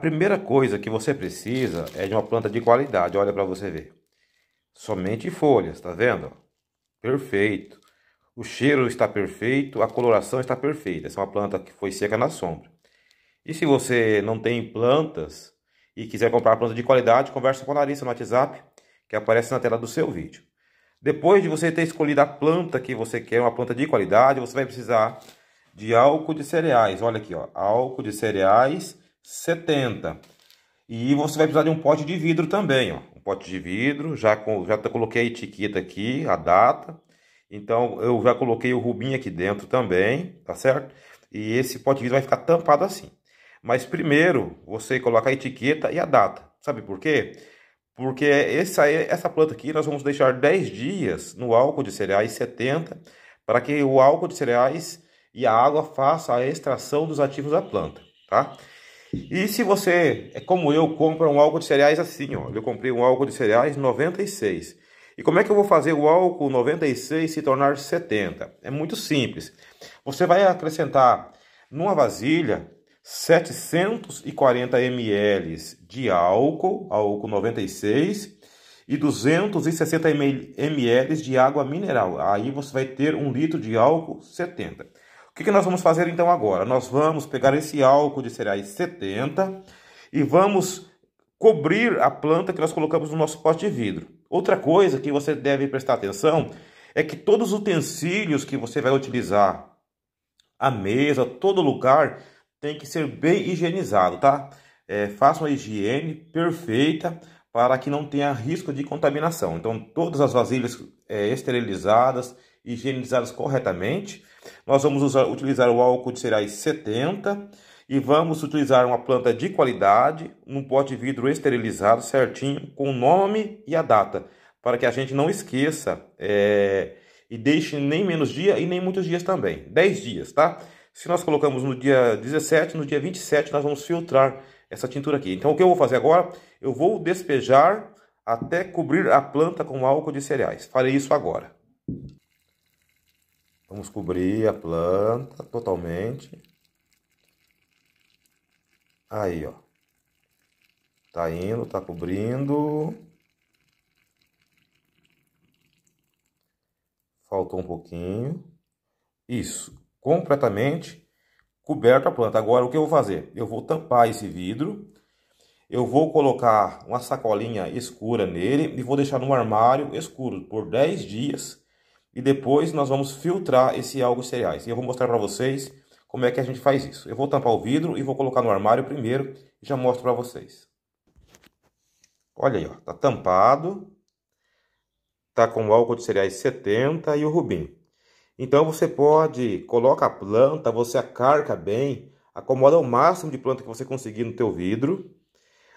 primeira coisa que você precisa é de uma planta de qualidade, olha para você ver. Somente folhas, tá vendo? Perfeito. O cheiro está perfeito, a coloração está perfeita. Essa é uma planta que foi seca na sombra. E se você não tem plantas e quiser comprar planta de qualidade, conversa com a Larissa no WhatsApp, que aparece na tela do seu vídeo. Depois de você ter escolhido a planta que você quer, uma planta de qualidade, você vai precisar de álcool de cereais. Olha aqui, ó, álcool de cereais 70. E você vai precisar de um pote de vidro também, ó. Um pote de vidro, já, com, já coloquei a etiqueta aqui, a data. Então, eu já coloquei o rubim aqui dentro também, tá certo? E esse pote de vidro vai ficar tampado assim. Mas primeiro, você coloca a etiqueta e a data. Sabe por quê? Porque essa, essa planta aqui, nós vamos deixar 10 dias no álcool de cereais 70, para que o álcool de cereais e a água façam a extração dos ativos da planta, Tá? E se você, é como eu, compra um álcool de cereais assim, ó. Eu comprei um álcool de cereais 96. E como é que eu vou fazer o álcool 96 se tornar 70? É muito simples. Você vai acrescentar numa vasilha 740 ml de álcool, álcool 96, e 260 ml de água mineral. Aí você vai ter um litro de álcool 70. O que, que nós vamos fazer então agora? Nós vamos pegar esse álcool de cereais 70 e vamos cobrir a planta que nós colocamos no nosso pote de vidro. Outra coisa que você deve prestar atenção é que todos os utensílios que você vai utilizar, a mesa, todo lugar, tem que ser bem higienizado, tá? É, faça uma higiene perfeita para que não tenha risco de contaminação. Então, todas as vasilhas é, esterilizadas, higienizados corretamente. Nós vamos usar, utilizar o álcool de cereais 70 e vamos utilizar uma planta de qualidade, num pote de vidro esterilizado certinho, com o nome e a data, para que a gente não esqueça é, e deixe nem menos dia e nem muitos dias também. 10 dias, tá? Se nós colocamos no dia 17, no dia 27 nós vamos filtrar essa tintura aqui. Então o que eu vou fazer agora? Eu vou despejar até cobrir a planta com álcool de cereais. Farei isso agora. Vamos cobrir a planta totalmente. Aí, ó. Tá indo, tá cobrindo. Faltou um pouquinho. Isso, completamente coberta a planta. Agora, o que eu vou fazer? Eu vou tampar esse vidro. Eu vou colocar uma sacolinha escura nele e vou deixar no armário escuro por 10 dias e depois nós vamos filtrar esse algo cereais. E eu vou mostrar para vocês como é que a gente faz isso. Eu vou tampar o vidro e vou colocar no armário primeiro e já mostro para vocês. Olha aí, ó, tá tampado. Tá com o álcool de cereais 70 e o rubim. Então você pode, coloca a planta, você acarca bem, acomoda o máximo de planta que você conseguir no teu vidro.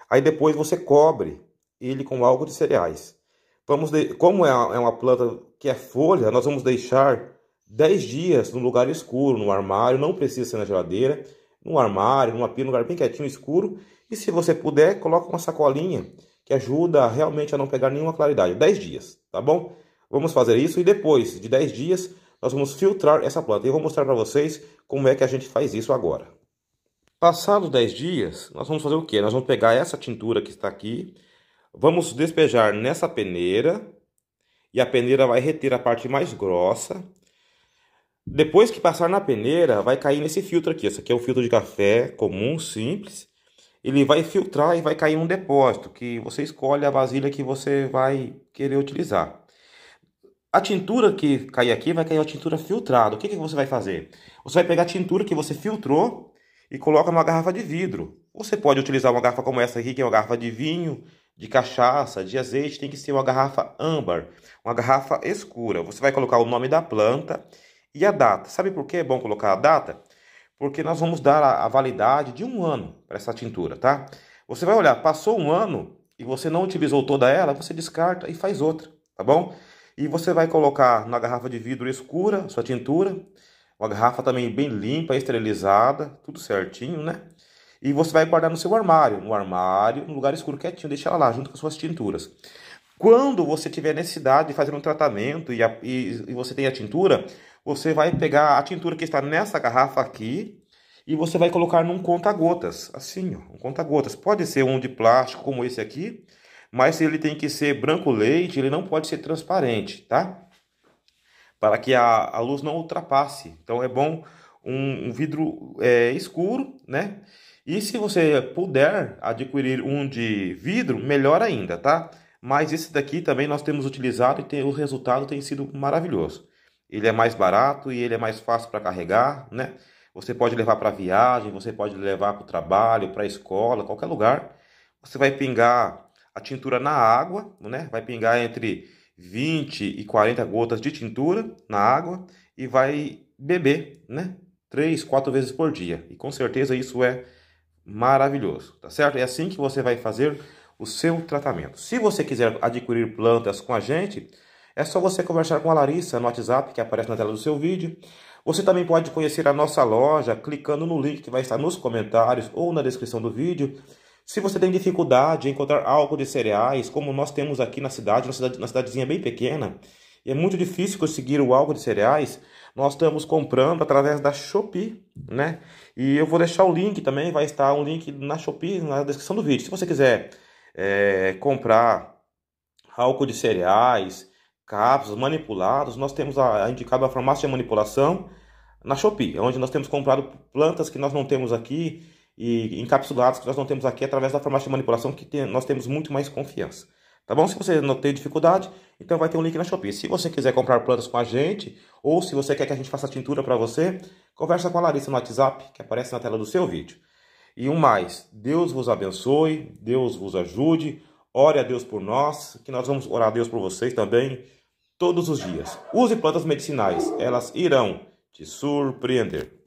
Aí depois você cobre ele com álcool de cereais. Vamos de... Como é, é uma planta que é folha, nós vamos deixar 10 dias no lugar escuro, no armário, não precisa ser na geladeira, no armário, numa pia, num lugar bem quietinho, escuro. E se você puder, coloca uma sacolinha que ajuda realmente a não pegar nenhuma claridade. 10 dias, tá bom? Vamos fazer isso e depois de 10 dias nós vamos filtrar essa planta. Eu vou mostrar para vocês como é que a gente faz isso agora. Passados 10 dias, nós vamos fazer o que? Nós vamos pegar essa tintura que está aqui Vamos despejar nessa peneira e a peneira vai reter a parte mais grossa. Depois que passar na peneira, vai cair nesse filtro aqui. Esse aqui é o filtro de café comum, simples. Ele vai filtrar e vai cair um depósito, que você escolhe a vasilha que você vai querer utilizar. A tintura que cair aqui vai cair a tintura filtrada. O que, que você vai fazer? Você vai pegar a tintura que você filtrou e coloca numa garrafa de vidro. Você pode utilizar uma garrafa como essa aqui, que é uma garrafa de vinho, de cachaça, de azeite, tem que ser uma garrafa âmbar, uma garrafa escura. Você vai colocar o nome da planta e a data. Sabe por que é bom colocar a data? Porque nós vamos dar a, a validade de um ano para essa tintura, tá? Você vai olhar, passou um ano e você não utilizou toda ela, você descarta e faz outra, tá bom? E você vai colocar na garrafa de vidro escura sua tintura, uma garrafa também bem limpa, esterilizada, tudo certinho, né? E você vai guardar no seu armário, no armário, num lugar escuro, quietinho, deixa ela lá, junto com as suas tinturas. Quando você tiver necessidade de fazer um tratamento e, a, e, e você tem a tintura, você vai pegar a tintura que está nessa garrafa aqui e você vai colocar num conta-gotas, assim, ó, um conta-gotas. Pode ser um de plástico como esse aqui, mas ele tem que ser branco leite, ele não pode ser transparente, tá? Para que a, a luz não ultrapasse. Então é bom um, um vidro é, escuro, né? E se você puder adquirir um de vidro, melhor ainda, tá? Mas esse daqui também nós temos utilizado e tem, o resultado tem sido maravilhoso. Ele é mais barato e ele é mais fácil para carregar, né? Você pode levar para viagem, você pode levar para o trabalho, para a escola, qualquer lugar. Você vai pingar a tintura na água, né? Vai pingar entre 20 e 40 gotas de tintura na água e vai beber, né? três, quatro vezes por dia. E com certeza isso é maravilhoso, tá certo? É assim que você vai fazer o seu tratamento. Se você quiser adquirir plantas com a gente, é só você conversar com a Larissa no WhatsApp que aparece na tela do seu vídeo. Você também pode conhecer a nossa loja clicando no link que vai estar nos comentários ou na descrição do vídeo. Se você tem dificuldade em encontrar álcool de cereais, como nós temos aqui na cidade, na cidadezinha bem pequena, e é muito difícil conseguir o álcool de cereais, nós estamos comprando através da Shopee, né? E eu vou deixar o link também, vai estar um link na Shopee na descrição do vídeo. Se você quiser é, comprar álcool de cereais, cápsulas manipulados, nós temos a, a indicada a farmácia de manipulação na Shopee, onde nós temos comprado plantas que nós não temos aqui e encapsulados que nós não temos aqui através da farmácia de manipulação que tem, nós temos muito mais confiança. Tá bom? Se você não tem dificuldade, então vai ter um link na Shopee. Se você quiser comprar plantas com a gente, ou se você quer que a gente faça tintura para você, conversa com a Larissa no WhatsApp, que aparece na tela do seu vídeo. E um mais, Deus vos abençoe, Deus vos ajude, ore a Deus por nós, que nós vamos orar a Deus por vocês também, todos os dias. Use plantas medicinais, elas irão te surpreender.